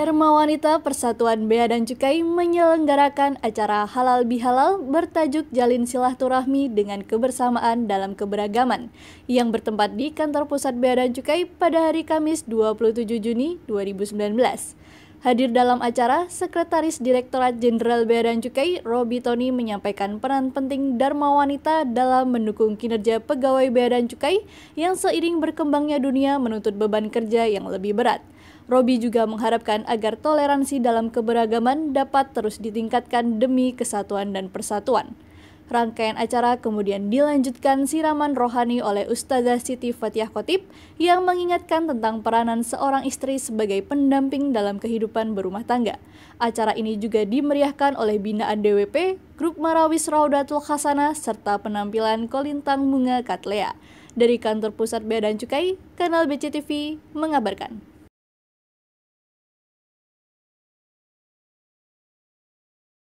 Dharma Wanita Persatuan Bea dan Cukai menyelenggarakan acara halal bihalal bertajuk Jalin Silaturahmi dengan Kebersamaan dalam Keberagaman yang bertempat di kantor pusat Bea dan Cukai pada hari Kamis 27 Juni 2019. Hadir dalam acara, Sekretaris Direktorat Jenderal Bea dan Cukai, Robi Tony menyampaikan peran penting Dharma Wanita dalam mendukung kinerja pegawai Bea dan Cukai yang seiring berkembangnya dunia menuntut beban kerja yang lebih berat. Robi juga mengharapkan agar toleransi dalam keberagaman dapat terus ditingkatkan demi kesatuan dan persatuan. Rangkaian acara kemudian dilanjutkan siraman rohani oleh Ustazah Siti Fatiah Khotib yang mengingatkan tentang peranan seorang istri sebagai pendamping dalam kehidupan berumah tangga. Acara ini juga dimeriahkan oleh binaan DWP, Grup Marawis Raudatul Khasana, serta penampilan Kolintang Bunga Katlea. Dari kantor pusat Bea dan Cukai, kanal BCTV mengabarkan.